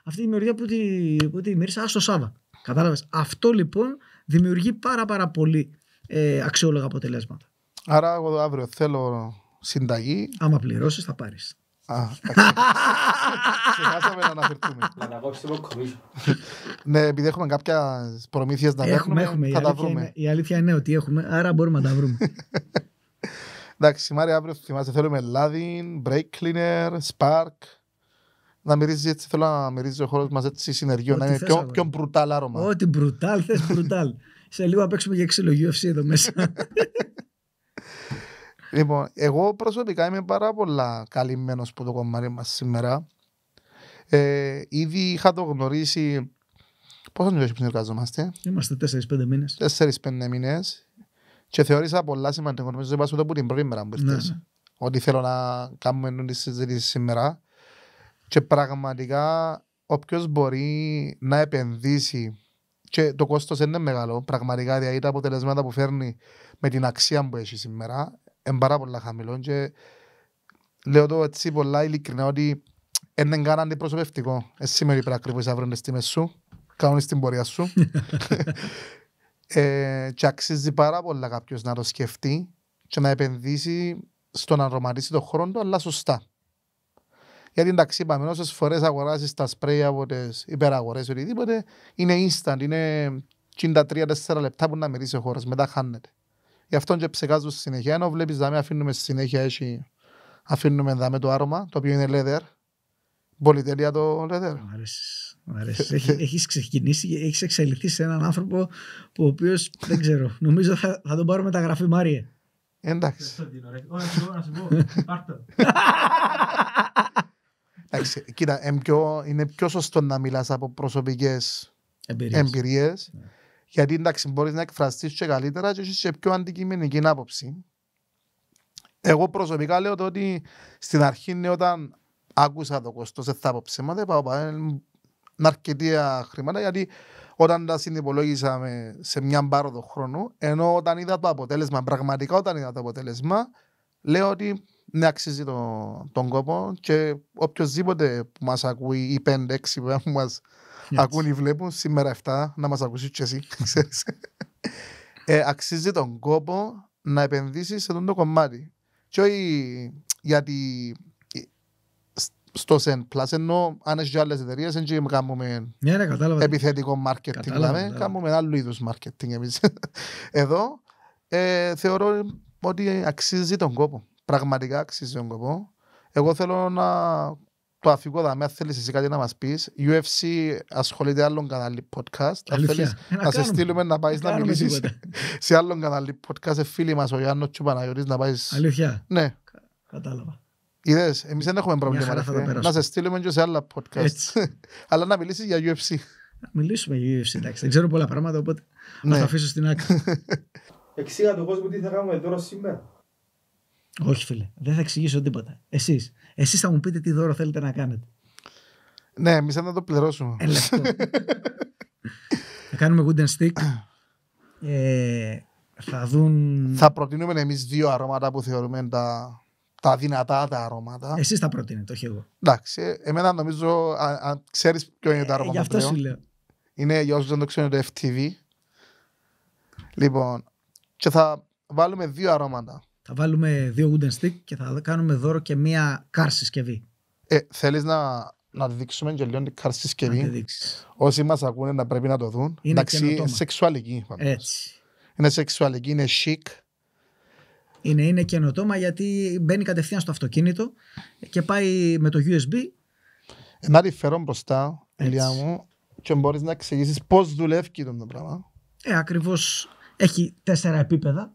Speaker 2: αυτή η δημιουργία που τη, που τη μύρισα, ας, το Σάβα. Κατάλαβες. Αυτό λοιπόν δημιουργεί πάρα, πάρα πολύ ε, αξιόλογα αποτελέσματα. Άρα, εγώ αύριο θέλω συνταγή. Άμα πληρώσεις, θα πάρεις.
Speaker 1: Ξεχάσαμε να αναφερθούμε. Να Ναι, επειδή έχουμε κάποια προμήθειες να έχουμε, έχουμε, θα τα βρούμε. η αλήθεια είναι ότι έχουμε, άρα μπορούμε να τα βρούμε. Εντάξει, Μάρι, αύριο θυμάστε, θέλουμε λάδι, break cleaner, spark. Να μυρίζεις έτσι, θέλω να μυρίζει ο χώρος μας έτσι συνεργείο, να είναι πιο, πιο μπρουτάλ άρωμα. Ό,τι μπρουτάλ, θε μπρουτάλ. Σε λίγο απέξουμε για και ξυλογείο εδώ μέσα. Λοιπόν, εγώ προσωπικά είμαι πάρα πολλά καλυμμένος που το κομμάτι μας σήμερα. Ε, ήδη είχα το γνωρίσει... Πόσο νιώσεις που συνεργαζόμαστε? Είμαστε 4-5 μήνες. 4-5 μήνες. Και θεώρησα πολλά σημαντικό. Νομίζω ότι είπα την πρώτη μέρα που ήρθες. Ναι, ναι. Ότι θέλω να κάνουμε τη συζήτηση σήμερα. Και πραγματικά όποιος μπορεί να επενδύσει και το κόστος δεν είναι μεγάλο. Πραγματικά δηλαδή τα αποτελέσματα που φέρνει με την αξία που έχει σήμερα είναι πάρα πολλά χαμηλό και λέω το έτσι πολλά ειλικρινά ότι δεν κάνω αντιπροσωπευτικό. Εσύ με είπε ακριβώς αύριο είναι στιγμές σου, κάνεις την πορεία σου. ε, και αξίζει πάρα πολλά κάποιος να το σκεφτεί και να επενδύσει στο να ρωματίσει το χρόνο του, αλλά σωστά. Γιατί εντάξει, είπαμε, όσες φορές αγοράζεις τα σπρέι από τις υπεραγορές οτιδήποτε, είναι instant, είναι 53-4 λεπτά που να μυρίσει ο χώρος, μετά χάνεται. Γι' αυτό και στη συνέχεια. Ενώ βλέπεις δάμε, αφήνουμε συνέχεια Αφήνουμε δάμε το άρωμα, το οποίο είναι leather. τέλεια το leather. Μ' αρέσεις.
Speaker 2: Μ αρέσεις. έχεις ξεκινήσει, έχεις εξελιχθεί σε έναν άνθρωπο που ο οποίος δεν ξέρω, νομίζω θα, θα τον πάρουμε τα γραφή Μάριε. Εντάξει.
Speaker 1: Εντάξει, κοίτα, είναι πιο, είναι πιο σωστό να μιλάς από προσωπικές εμπειρίες, εμπειρίες yeah. Ναι. Γιατί εντάξει, μπορείς να εκφραστείς και καλύτερα και έχει πιο αντικειμενική άποψη. Εγώ προσωπικά λέω ότι στην αρχή είναι όταν άκουσα το κόστος, δεν θα πάω πάνω ε, είναι αρκετή χρήματα γιατί όταν τα συνυπολόγισαμε σε μια πάροδο χρόνου, ενώ όταν είδα το αποτέλεσμα, πραγματικά όταν είδα το αποτέλεσμα, λέω ότι ναι, αξίζει τον κόπο και οποιοδήποτε που μας ακούει, οι 5-6 που μας Ακούν ή βλέπουν σήμερα 7, να μας ακούσεις και εσύ, Ε, αξίζει τον κόπο να επενδύσεις σε αυτό το κομμάτι. Και όχι γιατί ε, στο Zen Plus, ενώ αν έχεις άλλες εταιρείες, δεν κάνουμε ναι, επιθετικό marketing, λέμε, κάνουμε άλλου είδους marketing εμείς. Εδώ ε, θεωρώ ότι αξίζει τον κόπο. Πραγματικά αξίζει τον κόπο. Εγώ θέλω να το αφήκω δαμέ, αν θέλεις εσύ κάτι να μας πεις. UFC ασχολείται άλλον κανάλι podcast. Αν θέλεις ε, να σε στείλουμε να πάεις να μιλήσεις σε άλλον κανάλι podcast. Ε, φίλοι μας ο Γιάννος και ο Παναγιώτης να πάεις... Αλήθεια. Ναι. Κατάλαβα. Είδες, εμείς δεν
Speaker 2: έχουμε πρόβλημα. Να σε
Speaker 1: στείλουμε και σε άλλα podcast. Αλλά να μιλήσεις για UFC.
Speaker 2: Μιλήσουμε για UFC, εντάξει. Δεν ξέρω πολλά πράγματα, οπότε να ναι. τα αφήσω στην άκρη.
Speaker 1: Εξήγα τον κόσμο τι θα κάνουμε τώρα σήμερα.
Speaker 2: Όχι φίλε, δεν θα εξηγήσω τίποτα. Εσείς. Εσείς θα μου πείτε τι δώρο θέλετε να κάνετε. Ναι, εμείς θα το πληρώσουμε. Ε, θα κάνουμε wooden stick. Ε, θα δουν. Θα
Speaker 1: προτείνουμε εμείς δύο αρώματα που θεωρούμε
Speaker 2: τα, τα δυνατά τα αρώματα. Εσείς θα προτείνετε, όχι εγώ.
Speaker 1: Εντάξει. Εμένα νομίζω, αν ξέρεις ποιο είναι το αρώμα. Ε, γι' αυτό σου λέω. Είναι για όσους δεν το ξέρουν το FTV. Λοιπόν, και θα βάλουμε δύο αρώματα.
Speaker 2: Θα βάλουμε δύο wooden stick και θα κάνουμε δώρο και μία car
Speaker 1: συσκευή. Ε, Θέλεις να, να δείξουμε και λίγο την car συσκευή. Όσοι μας
Speaker 2: ακούνε να πρέπει να το δουν. Είναι Εντάξει, σεξουαλική. Έτσι. Είναι σεξουαλική, είναι chic. Είναι, είναι καινοτόμα γιατί μπαίνει κατευθείαν στο αυτοκίνητο και πάει με το USB. να τη φέρω μπροστά, Ελιά μου, και μπορείς να
Speaker 1: εξηγήσεις πώς δουλεύει το πράγμα.
Speaker 2: Ε, ακριβώς έχει τέσσερα επίπεδα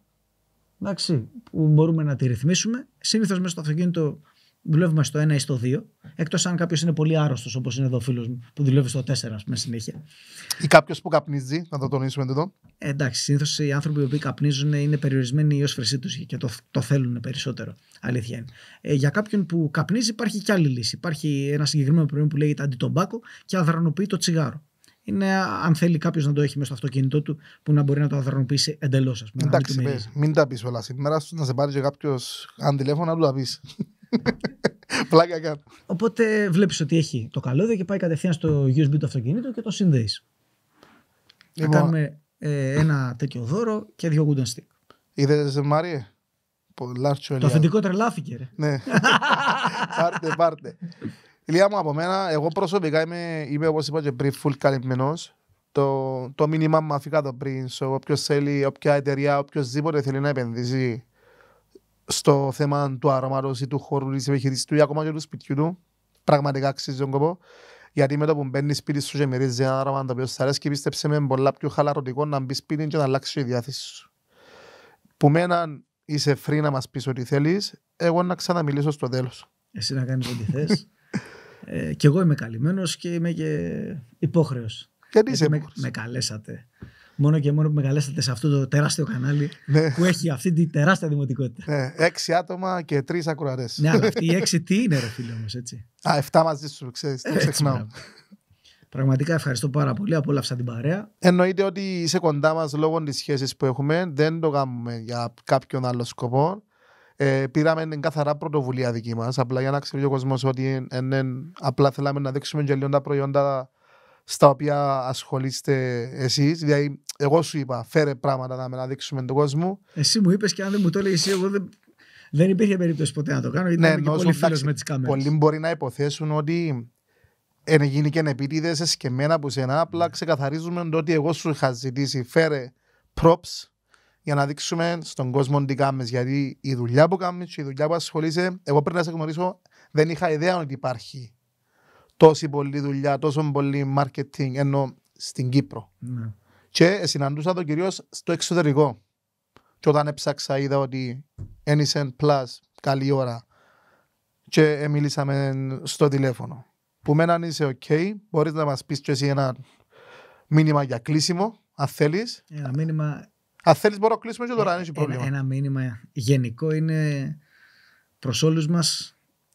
Speaker 2: εντάξει, που μπορούμε να τη ρυθμίσουμε. Συνήθως μέσα στο αυτοκίνητο δουλεύουμε στο 1 ή στο 2. Εκτός αν κάποιος είναι πολύ άρρωστος, όπως είναι εδώ ο φίλος μου, που δουλεύει στο 4, ας πούμε, συνέχεια. Ή κάποιος που καπνίζει, να το τονίσουμε εδώ. Ε, εντάξει, συνήθως οι άνθρωποι που καπνίζουν είναι περιορισμένοι ω φρεσί τους και το, το θέλουν περισσότερο. Αλήθεια είναι. Ε, για κάποιον που καπνίζει υπάρχει και άλλη λύση. Υπάρχει ένα συγκεκριμένο προϊόν που λέγεται αντιτομπάκο και αδρανοποιεί το τσιγάρο είναι αν θέλει κάποιος να το έχει μέσα στο αυτοκίνητό του που να μπορεί να το αδρανοποιήσει εντελώ. Εντάξει, μην τα πεις όλα. Σήμερα σου να σε πάρει και
Speaker 1: κάποιος αν τηλέφωνο να του τα πεις.
Speaker 2: Πλάκα κάτω. Οπότε βλέπεις ότι έχει το καλώδιο και πάει κατευθείαν στο USB του αυτοκίνητου και το συνδέεις. Λοιπόν, να κάνουμε ε, ένα τέτοιο δώρο και δύο wooden stick.
Speaker 1: Είδες Μάριε. Το αφεντικό
Speaker 2: τρελάθηκε. Ρε. Ναι.
Speaker 1: πάρτε, πάρτε. Ηλία μου από μένα, εγώ προσωπικά είμαι, είμαι όπως είπα και πριν, full καλυμμένος. Το, το μήνυμα μου αφήκα το πριν, so, όποιος θέλει, όποια εταιρεία, οποιοςδήποτε θέλει να επενδύσει στο θέμα του αρώματος ή του χώρου της επιχειρήσης του ή ακόμα και του σπιτιού του, πραγματικά αξίζει τον κόπο. Γιατί με το που μπαίνεις σπίτι σου και μυρίζεις ένα άρωμα το οποίο σου αρέσει και πίστεψε με πολλά πιο χαλαρωτικό να μπεις σπίτι και να αλλάξεις η διάθεση σου. Που με έναν είσαι free να μας πεις ό,τι θέλεις, εγώ να ξαναμιλήσω στο τέλος. Εσύ να κάνεις
Speaker 2: ό,τι θες. Ε, και εγώ είμαι καλυμμένος και είμαι και υπόχρεος. Γιατί είσαι με, με καλέσατε. Μόνο και μόνο που με καλέσατε σε αυτό το τεράστιο κανάλι ναι. που έχει αυτή τη τεράστια δημοτικότητα. Ναι,
Speaker 1: έξι άτομα και τρεις ακροατές. ναι, αλλά αυτοί
Speaker 2: οι έξι τι είναι, ρε φίλε όμως, έτσι. Α, εφτά μαζί σου, ξέρεις, το ξεχνάω. Πραγματικά ευχαριστώ πάρα πολύ. Απόλαυσα την παρέα.
Speaker 1: Εννοείται ότι είσαι κοντά μας λόγω της σχέσης που έχουμε. Δεν το κάνουμε για κάποιον άλλο σκοπό. Ε, πήραμε την καθαρά πρωτοβουλία δική μας. Απλά για να ξέρει ο κόσμος ότι απλά θέλαμε να δείξουμε και λίγο τα προϊόντα στα οποία ασχολείστε εσείς. Δηλαδή, εγώ σου είπα, φέρε πράγματα να, με να δείξουμε τον κόσμο. Εσύ
Speaker 2: μου είπες και αν δεν μου το έλεγες εσύ, εγώ δεν, δεν υπήρχε περίπτωση
Speaker 1: ποτέ να το κάνω. Ναι, και πολύ φίλος με τις κάμερες. Πολλοί μπορεί να υποθέσουν ότι εν γίνει και επίτηδε που σε σένα. Απλά ναι. ξεκαθαρίζουμε ότι εγώ σου είχα ζητήσει, φέρε props για να δείξουμε στον κόσμο τι κάνουμε. Γιατί η δουλειά που κάνουμε και η δουλειά που ασχολείσαι, εγώ πριν να σε γνωρίσω, δεν είχα ιδέα ότι υπάρχει τόση πολλή δουλειά, τόσο πολύ marketing ενώ στην Κύπρο. Ναι. Και συναντούσα το κυρίως στο εξωτερικό. Και όταν έψαξα, είδα ότι «Anycent Plus, καλή ώρα. Και μιλήσαμε στο τηλέφωνο. Που μένα αν είσαι OK, μπορείς να μας πεις και εσύ ένα
Speaker 2: μήνυμα για κλείσιμο, αν θέλεις. Ένα μήνυμα αν θέλεις, μπορώ να κλείσουμε και τώρα, ε, δεν έχει ε, πρόβλημα. Ένα, μήνυμα γενικό είναι προς όλους μας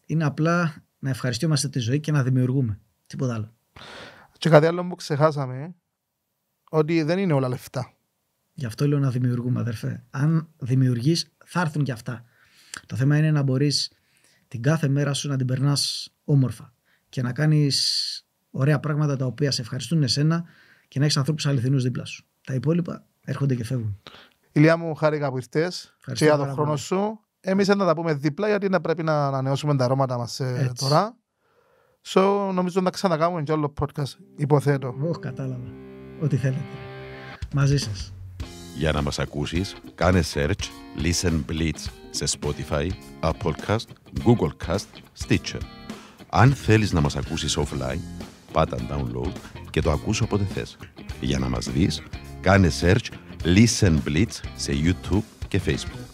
Speaker 2: είναι απλά να ευχαριστούμε τη ζωή και να δημιουργούμε. Τίποτα άλλο. Και κάτι άλλο που ξεχάσαμε, ότι δεν είναι όλα λεφτά. Γι' αυτό λέω να δημιουργούμε, αδερφέ. Αν δημιουργείς, θα έρθουν και αυτά. Το θέμα είναι να μπορείς την κάθε μέρα σου να την περνάς όμορφα και να κάνεις ωραία πράγματα τα οποία σε ευχαριστούν εσένα και να έχεις ανθρώπους αληθινούς δίπλα σου. Τα υπόλοιπα έρχονται και φεύγουν.
Speaker 1: Ηλιά μου, χάρηκα που ήρθες και για τον χρόνο σου. Εμείς θα τα πούμε δίπλα γιατί να πρέπει να ανανεώσουμε τα αρώματα μας ε, τώρα. So, νομίζω να ξανακάμουμε και άλλο podcast, υποθέτω. Όχι, κατάλαβα.
Speaker 2: Ό,τι θέλετε. Μαζί σας.
Speaker 1: Για να μας ακούσεις, κάνε search Listen Blitz σε Spotify, Apple Cast, Google Cast, Stitcher. Αν θέλεις να μας ακούσεις offline, πάτα download και το ακούς όποτε θες.
Speaker 2: Για να μας δεις, Gane Search, Listen Blitz, c'est YouTube que Facebook.